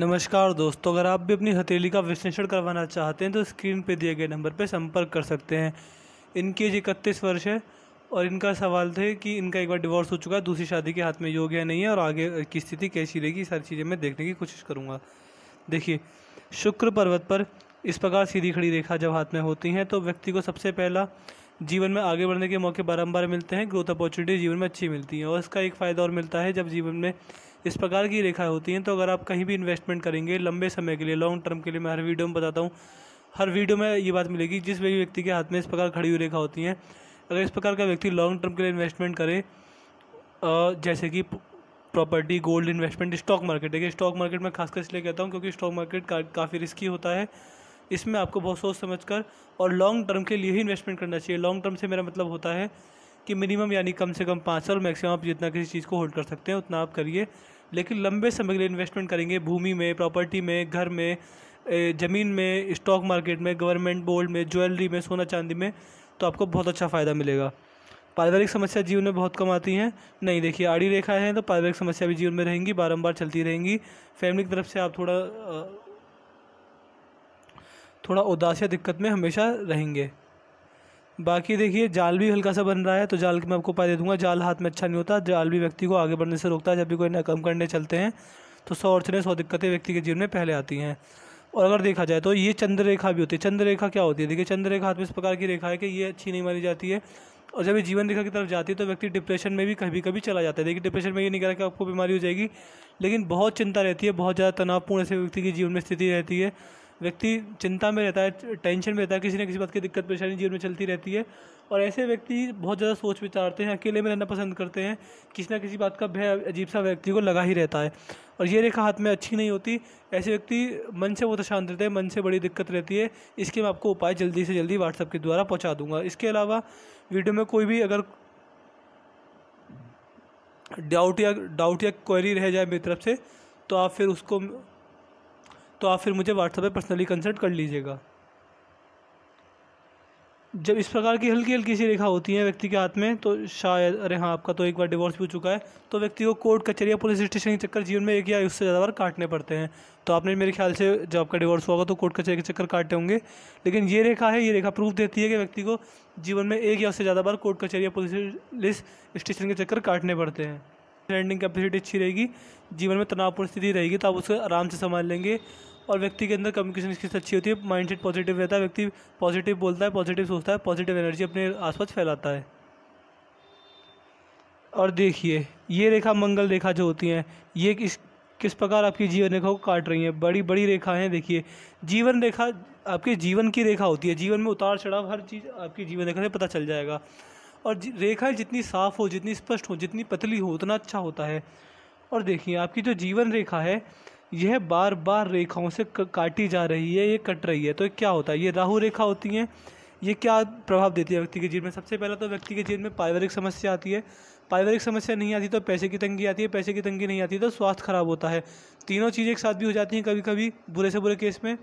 नमस्कार दोस्तों अगर आप भी अपनी हथेली का विश्लेषण करवाना चाहते हैं तो स्क्रीन पर दिए गए नंबर पर संपर्क कर सकते हैं इनकी एज इकतीस वर्ष है और इनका सवाल थे कि इनका एक बार डिवोर्स हो चुका है दूसरी शादी के हाथ में योग या नहीं है और आगे की स्थिति कैसी रहेगी सारी चीज़ें मैं देखने की कोशिश करूँगा देखिए शुक्र पर्वत पर इस प्रकार सीधी खड़ी रेखा जब हाथ में होती हैं तो व्यक्ति को सबसे पहला जीवन में आगे बढ़ने के मौके बारम्बार मिलते हैं ग्रोथ अपॉर्चुनिटी जीवन में अच्छी मिलती हैं और इसका एक फ़ायदा और मिलता है जब जीवन में इस प्रकार की रेखा होती हैं तो अगर आप कहीं भी इन्वेस्टमेंट करेंगे लंबे समय के लिए लॉन्ग टर्म के लिए मैं हर वीडियो में बताता हूँ हर वीडियो में ये बात मिलेगी जिस भी व्यक्ति के हाथ में इस प्रकार खड़ी हुई रेखा होती है अगर इस प्रकार का व्यक्ति लॉन्ग टर्म के लिए इन्वेस्टमेंट करे जैसे कि property gold investment stock market देखिए स्टॉक मार्केट में खासकर इसलिए कहता हूँ क्योंकि स्टॉक मार्केट का, काफ़ी रिस्की होता है इसमें आपको बहुत सोच समझ कर और लॉन्ग टर्म के लिए ही इन्वेस्टमेंट करना चाहिए लॉन्ग टर्म से मेरा मतलब होता है कि मिनिमम यानी कम से कम पाँच साल मैक्सिमम आप जितना किसी चीज़ को होल्ड कर सकते हैं उतना आप करिए लेकिन लंबे समय के लिए इन्वेस्टमेंट करेंगे भूमि में प्रॉपर्टी में घर में ज़मीन में स्टॉक मार्केट में गवर्नमेंट बोल्ड में ज्वेलरी में सोना चांदी में तो आपको बहुत अच्छा फ़ायदा मिलेगा पारिवारिक समस्या जीवन में बहुत कम आती हैं नहीं देखिए आड़ी रेखाएँ है तो पारिवारिक समस्या भी जीवन में रहेंगी बारम्बार चलती रहेंगी फैमिली की तरफ से आप थोड़ा थोड़ा उदास या दिक्कत में हमेशा रहेंगे बाकी देखिए जाल भी हल्का सा बन रहा है तो जाल मैं आपको उपाय दे दूंगा जाल हाथ में अच्छा नहीं होता जाल भी व्यक्ति को आगे बढ़ने से रोकता है जब भी कोई ना कम करने चलते हैं तो सौ अड़चने सौ दिक्कतें व्यक्ति के जीवन में पहले आती हैं और अगर देखा जाए तो ये चंद्र रेखा भी होती है चंद्र रेखा क्या होती है देखिए चंद्र रेखा इस प्रकार की रेखा है कि ये अच्छी नहीं मानी जाती है और जब ये जीवन रेखा की तरफ जाती है तो व्यक्ति डिप्रेशन में भी कभी कभी चला जाता है देखिए डिप्रेशन में ये नहीं कह रहा कि आपको बीमारी हो जाएगी लेकिन बहुत चिंता रहती है बहुत ज़्यादा तनावपूर्ण ऐसे व्यक्ति की जीवन में स्थिति रहती है व्यक्ति चिंता में रहता है टेंशन में रहता है किसी न किसी बात की दिक्कत परेशानी जीवन में चलती रहती है और ऐसे व्यक्ति बहुत ज़्यादा सोच विचारते हैं अकेले में रहना पसंद करते हैं किसी न किसी बात का भय अजीब सा व्यक्ति को लगा ही रहता है और ये रेखा हाथ में अच्छी नहीं होती ऐसे व्यक्ति मन से बहुत शांत रहते हैं मन से बड़ी दिक्कत रहती है इसके मैं आपको उपाय जल्दी से जल्दी व्हाट्सअप के द्वारा पहुँचा दूंगा इसके अलावा वीडियो में कोई भी अगर डाउट या डाउट या क्वेरी रह जाए मेरी तरफ से तो आप फिर उसको तो आप फिर मुझे व्हाट्सएप पर पर्सनली कंसल्ट कर लीजिएगा जब इस प्रकार की हल्की हल्की सी रेखा होती है व्यक्ति के हाथ में तो शायद अरे हाँ आपका तो एक बार डिवोर्स भी हो चुका है तो व्यक्ति को कोर्ट कचहरी या पुलिस स्टेशन के चक्कर जीवन में एक या उससे ज़्यादा बार काटने पड़ते हैं तो आपने मेरे ख्याल से जब आपका डिवोर्स होगा तो कोर्ट कचहरी के चक्कर काटे होंगे लेकिन ये रेखा है ये रेखा प्रूफ देती है कि व्यक्ति को जीवन में एक या उससे ज़्यादा बार कोर्ट कचहरी या पुलिस स्टेशन के चक्कर काटने पड़ते हैं लैंडिंग कैपेसिटी अच्छी रहेगी जीवन में तनावपूर्ण स्थिति रहेगी तो आप उसको आराम से संभाल लेंगे और व्यक्ति के अंदर कम्युनिकेशन स्किल्स अच्छी होती है माइंडसेट पॉजिटिव रहता है व्यक्ति पॉजिटिव बोलता है पॉजिटिव सोचता है पॉजिटिव एनर्जी अपने आसपास फैलाता है और देखिए ये रेखा मंगल रेखा जो होती हैं ये किस किस प्रकार आपकी जीवन रेखा को काट रही हैं बड़ी बड़ी रेखाएं देखिए जीवन रेखा आपके जीवन की रेखा होती है जीवन में उतार चढ़ाव हर चीज़ आपकी जीवन रेखा से पता चल जाएगा और रेखाएं जितनी साफ़ हो जितनी स्पष्ट हो जितनी पतली हो उतना अच्छा होता है और देखिए आपकी जो जीवन रेखा है यह बार बार रेखाओं से काटी जा रही है ये कट रही है तो क्या होता है ये राहु रेखा होती है ये क्या प्रभाव देती है व्यक्ति के जीवन में सबसे पहला तो व्यक्ति के जीवन में पारिवारिक समस्या आती है पारिवारिक समस्या नहीं आती तो पैसे की तंगी आती है पैसे की तंगी नहीं आती तो स्वास्थ्य खराब होता है तीनों चीज़ें एक साथ भी हो जाती हैं कभी कभी बुरे से बुरे केस में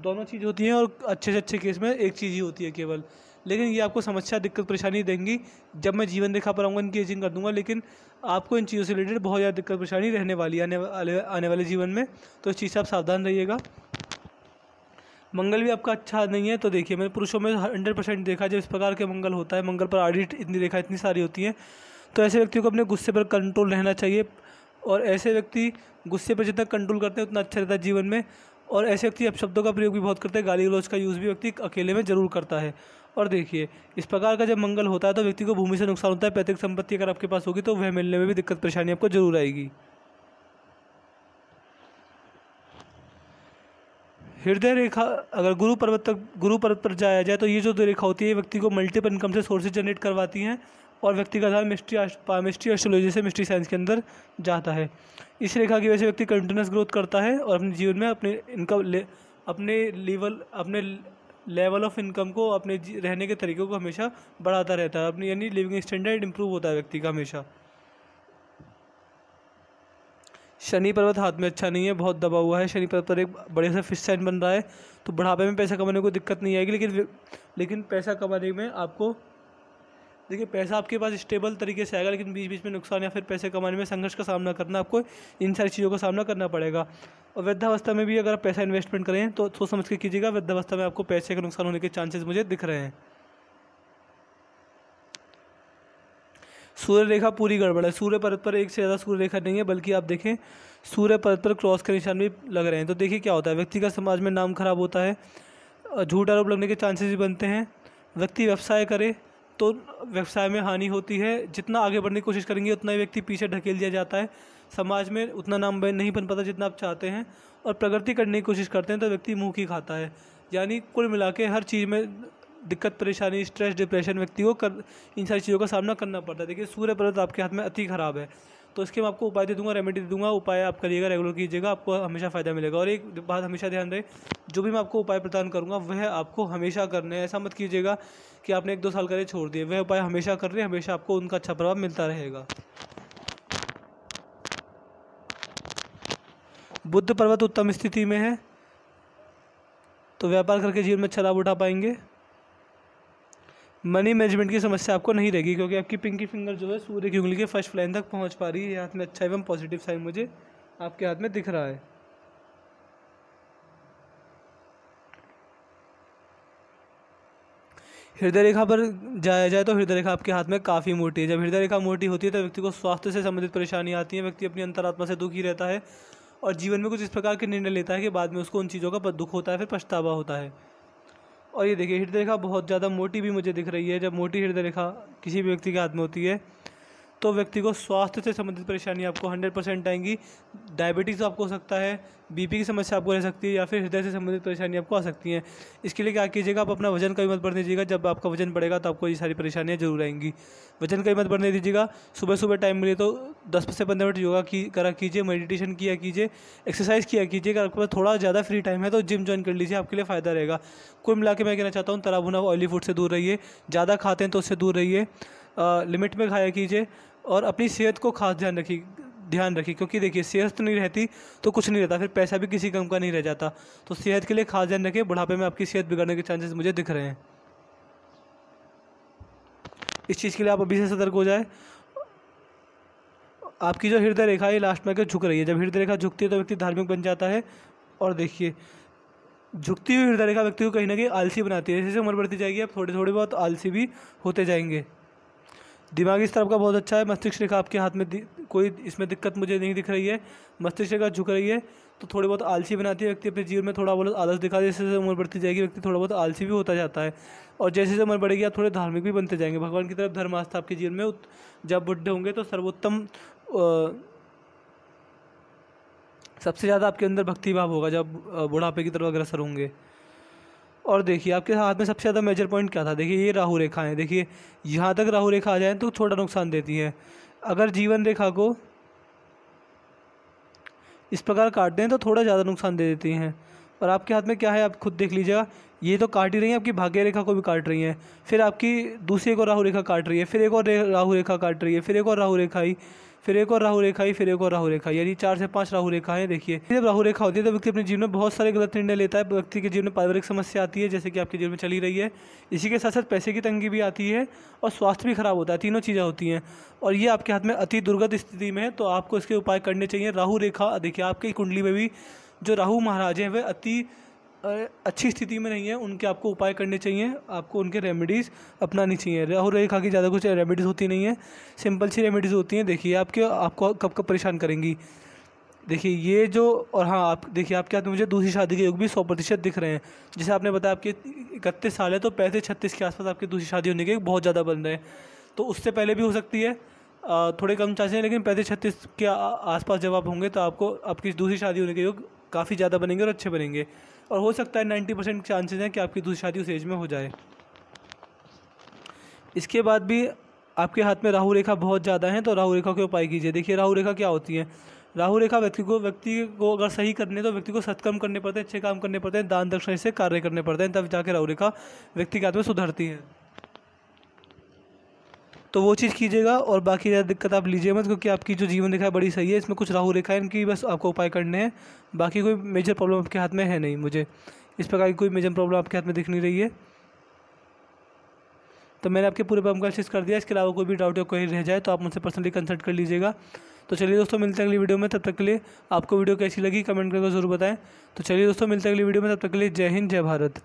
दोनों चीज़ होती हैं और अच्छे से अच्छे केस में एक चीज़ ही होती है केवल लेकिन ये आपको समस्या दिक्कत परेशानी देंगी जब मैं जीवन रेखा पर आऊँगा इनकी एजिंग कर दूंगा लेकिन आपको इन चीज़ों से रिलेटेड बहुत ज़्यादा दिक्कत परेशानी रहने वाली आने वाले आने वाले जीवन में तो इस चीज़ से आप सावधान रहिएगा मंगल भी आपका अच्छा नहीं है तो देखिए मैंने पुरुषों में हंड्रेड परसेंट देखा जब इस प्रकार के मंगल होता है मंगल पर आडिट इतनी रेखा इतनी सारी होती हैं तो ऐसे व्यक्तियों को अपने गुस्से पर कंट्रोल रहना चाहिए और ऐसे व्यक्ति गुस्से पर जितना कंट्रोल करते हैं उतना अच्छा रहता है जीवन में और ऐसे व्यक्ति शब्दों का प्रयोग भी बहुत करते हैं गाली गलौज का यूज़ भी व्यक्ति अकेले में ज़रूर करता है और देखिए इस प्रकार का जब मंगल होता है तो व्यक्ति को भूमि से नुकसान होता है पैतृक संपत्ति अगर आपके पास होगी तो वह मिलने में भी दिक्कत परेशानी आपको जरूर आएगी हृदय रेखा अगर गुरु पर्वत तक गुरु पर्वत पर जाया जाए तो ये जो रेखा होती है व्यक्ति को मल्टीपल इनकम से सोर्सेज जनरेट करवाती हैं और व्यक्ति का आधार मिस्ट्री मिस्ट्री एस्ट्रोलॉजी से मिस्ट्री साइंस के अंदर जाता है इस रेखा की वजह से व्यक्ति कंटिन्यूस ग्रोथ करता है और अपने जीवन में अपने इनकम ले अपने लेवल अपने लेवल ऑफ इनकम को अपने रहने के तरीक़े को हमेशा बढ़ाता रहता है अपनी यानी लिविंग स्टैंडर्ड इम्प्रूव होता है व्यक्ति का हमेशा शनि पर्वत हाथ में अच्छा नहीं है बहुत दबा हुआ है शनि पर्वत पर एक बढ़िया सा फिश साइन बन रहा है तो बढ़ापे में पैसा कमाने को दिक्कत नहीं आएगी लेकिन लेकिन पैसा कमाने में आपको देखिए पैसा आपके पास स्टेबल तरीके से आएगा लेकिन बीच बीच में नुकसान या फिर पैसे कमाने में संघर्ष का सामना करना आपको इन सारी चीज़ों का सामना करना पड़ेगा और वृद्धावस्था में भी अगर आप पैसा इन्वेस्टमेंट करें तो सोच समझ के कीजिएगा वृद्धावस्था में आपको पैसे का नुकसान होने के चांसेस मुझे दिख रहे हैं सूर्य रेखा पूरी गड़बड़ है सूर्य पर्वत पर एक से ज़्यादा सूर्य रेखा नहीं है बल्कि आप देखें सूर्य पर्वत पर क्रॉस के निशान भी लग रहे हैं तो देखिए क्या होता है व्यक्ति का समाज में नाम खराब होता है झूठ आरोप लगने के चांसेस भी बनते हैं व्यक्ति व्यवसाय करे तो व्यवसाय में हानि होती है जितना आगे बढ़ने की कोशिश करेंगे उतना ही व्यक्ति पीछे ढकेल दिया जाता है समाज में उतना नाम नहीं बन पाता जितना आप चाहते हैं और प्रगति करने की कोशिश करते हैं तो व्यक्ति मुँह की खाता है यानी कुल मिला के हर चीज़ में दिक्कत परेशानी स्ट्रेस डिप्रेशन व्यक्ति को कर इन सारी चीज़ों का सामना करना पड़ता है देखिए सूर्य पर्वत आपके हाथ में अति खराब है तो इसके मैं आपको उपाय दे दूंगा रेमेडी दे दूंगा उपाय आप करिएगा रेगुलर कीजिएगा आपको हमेशा फ़ायदा मिलेगा और एक बात हमेशा ध्यान रहे जो भी मैं आपको उपाय प्रदान करूंगा वह आपको हमेशा करने ऐसा मत कीजिएगा कि आपने एक दो साल करे छोड़ दिए वह उपाय हमेशा कर रहे हमेशा आपको उनका अच्छा प्रभाव मिलता रहेगा बुद्ध पर्वत उत्तम स्थिति में है तो व्यापार करके जीवन में अच्छा लाभ उठा पाएंगे मनी मैनेजमेंट की समस्या आपको नहीं रहेगी क्योंकि आपकी पिंकी फिंगर जो है सूर्य की उंगली के फर्स्ट लाइन तक पहुंच पा रही है हाथ में अच्छा एवं पॉजिटिव साइन मुझे आपके हाथ में दिख रहा है हृदय रेखा पर जाया जाए तो हृदय रेखा आपके हाथ में काफ़ी मोटी है जब हृदय रेखा मोटी होती है तो व्यक्ति को स्वास्थ्य से संबंधित परेशानी आती है व्यक्ति अपनी अंतरात्मा से दुखी रहता है और जीवन में कुछ इस प्रकार के निर्णय लेता है कि बाद में उसको उन चीज़ों का दुख होता है फिर पछतावा होता है और ये देखिए हृदय रेखा बहुत ज़्यादा मोटी भी मुझे दिख रही है जब मोटी हृदय रेखा किसी भी व्यक्ति के हाथ में होती है तो व्यक्ति को स्वास्थ्य से संबंधित परेशानी आपको हंड्रेड परसेंट आएंगी डायबिटीज़ आपको हो सकता है बीपी की समस्या आपको रह सकती है या फिर हृदय से संबंधित परेशानी आपको आ सकती हैं इसके लिए क्या कीजिएगा आप अपना वजन कभी मत बढ़ने दीजिएगा जब आपका वजन बढ़ेगा तो आपको ये सारी परेशानियाँ जरूर आएंगी वजन कभी मत बढ़ने दीजिएगा सुबह सुबह टाइम मिले तो दस से पंद्रह मिनट योगा की करा कीजिए मेडिटेशन किया कीजिए एक्सरसाइज किया कीजिए अगर आपके पास थोड़ा ज़्यादा फ्री टाइम है तो जिम ज्वाइन कर लीजिए आपके लिए फ़ायदा रहेगा कुल मिला के मैं कहना चाहता हूँ तला भुना ऑयली फूड से दूर रहिए ज़्यादा खाते हैं तो उससे दूर रहिए लिमिट में खाया कीजिए और अपनी सेहत को खास ध्यान रखिए ध्यान रखी क्योंकि देखिए सेहत तो नहीं रहती तो कुछ नहीं रहता फिर पैसा भी किसी काम का नहीं रह जाता तो सेहत के लिए खास ध्यान रखिए बुढ़ापे में आपकी सेहत बिगड़ने के चांसेस मुझे दिख रहे हैं इस चीज़ के लिए आप अभी से सतर्क हो जाए आपकी जो हृदय रेखा है लास्ट में आकर झुक रही है जब हृदय रेखा झुकती है तो व्यक्ति धार्मिक बन जाता है और देखिए झुकती हुई हृदय रेखा व्यक्ति को कहीं ना कहीं आलसी बनाती है जैसे उम्र बढ़ती जाएगी आप थोड़े थोड़े बहुत आलसी भी होते जाएंगे दिमाग इस तरफ का बहुत अच्छा है मस्तिष्क रेखा आपके हाथ में कोई इसमें दिक्कत मुझे नहीं दिख रही है मस्तिष्क रेखा झुक रही है तो थोड़ी बहुत आलसी बनाती है व्यक्ति अपने जीवन में थोड़ा बहुत आलस दिखा जैसे जैसे उम्र बढ़ती जाएगी व्यक्ति थोड़ा बहुत आलसी भी होता जाता है और जैसे जैसे उम्र बढ़ेगी आप थोड़े धार्मिक भी बनते जाएंगे भगवान की तरफ धर्म आस्था आपके जीवन में जब बुढ़े होंगे तो सर्वोत्तम सबसे ज़्यादा आपके अंदर भक्ति भाव होगा जब बुढ़ापे की तरफ अग्रसर होंगे और देखिए आपके हाथ में सबसे ज़्यादा मेजर पॉइंट क्या था देखिए ये राहु रेखाएं देखिए यहाँ तक राहु रेखा आ जाए तो थोड़ा नुकसान देती है अगर जीवन रेखा को इस प्रकार काट दें तो थोड़ा ज़्यादा नुकसान दे देती हैं और आपके हाथ में क्या है आप खुद देख लीजिएगा ये तो काट ही रही हैं आपकी भाग्य रेखा को भी काट रही हैं फिर आपकी दूसरी एक और राहु रेखा काट रही है फिर एक और राहु रेखा काट रही है फिर एक और राहु रेखा ही फिर एक और राहु रेखा ही फिर एक और राहु रेखा यानी चार से पाँच राहु रेखाएं देखिए जब राहु रेखा होती है तो व्यक्ति अपने जीवन में बहुत सारे गलत निर्णय लेता है व्यक्ति के जीवन में पारिवारिक समस्या आती है जैसे कि आपके जीवन में चली रही है इसी के साथ साथ पैसे की तंगी भी आती है और स्वास्थ्य भी खराब होता है तीनों चीज़ें होती हैं और ये आपके हाथ में अति दुर्गत स्थिति में है तो आपको इसके उपाय करने चाहिए राहु रेखा देखिए आपकी कुंडली में भी जो राहु महाराज हैं वे अति अच्छी स्थिति में नहीं है उनके आपको उपाय करने चाहिए आपको उनके रेमेडीज़ अपनानी चाहिए राहु रही खा की ज़्यादा कुछ रेमेडीज़ होती नहीं है सिंपल सी रेमेडीज़ होती हैं देखिए आपके आपको कब कब परेशान करेंगी देखिए ये जो और हाँ आप देखिए आपके हाथ में मुझे दूसरी शादी के योग भी सौ प्रतिशत दिख रहे हैं जैसे आपने बताया आपके इकतीस साल है तो पैंतीस छत्तीस के आसपास आपकी दूसरी शादी होने के बहुत ज़्यादा बन रहे हैं तो उससे पहले भी हो सकती है थोड़े कम चांसेस हैं लेकिन पैंतीस छत्तीस के आसपास जब आप होंगे तो आपको आपकी दूसरी शादी होने के योग काफ़ी ज़्यादा बनेंगे और अच्छे बनेंगे और हो सकता है नाइन्टी परसेंट चांसेज हैं कि आपकी दूसरी शादी उस एज में हो जाए इसके बाद भी आपके हाथ में राहु रेखा बहुत ज़्यादा है तो राहु रेखा के उपाय कीजिए देखिए राहु रेखा क्या होती है राहु रेखा व्यक्ति को व्यक्ति को अगर सही करने तो व्यक्ति को सत्कर्म करने पड़ते हैं अच्छे काम करने पड़ते हैं दान दक्षिणा से कार्य करने पड़ते हैं तब जाके राहु रेखा व्यक्ति के हाथ में सुधरती है तो वो चीज़ कीजिएगा और बाकी ज़्यादा दिक्कत आप लीजिए मत क्योंकि आपकी जो जीवन रेखा है बड़ी सही है इसमें कुछ राहु रेखा है इनकी बस आपको उपाय करने हैं बाकी कोई मेजर प्रॉब्लम आपके हाथ में है नहीं मुझे इस प्रकार की कोई मेजर प्रॉब्लम आपके हाथ में दिख नहीं रही है तो मैंने आपके पूरे प्रॉब्लम का चीज़ कर दिया इसके अलावा कोई भी डाउट या कोई रह जाए तो आप मुझसे पर्सनली कंसल्ट कर लीजिएगा तो चलिए दोस्तों मिलते हैं अगली वीडियो में तब तक के लिए आपको वीडियो कैसी लगी कमेंट करके जरूर बताएं तो चलिए दोस्तों मिलते हैं अगली वीडियो में तब तक के लिए जय हिंद जय भारत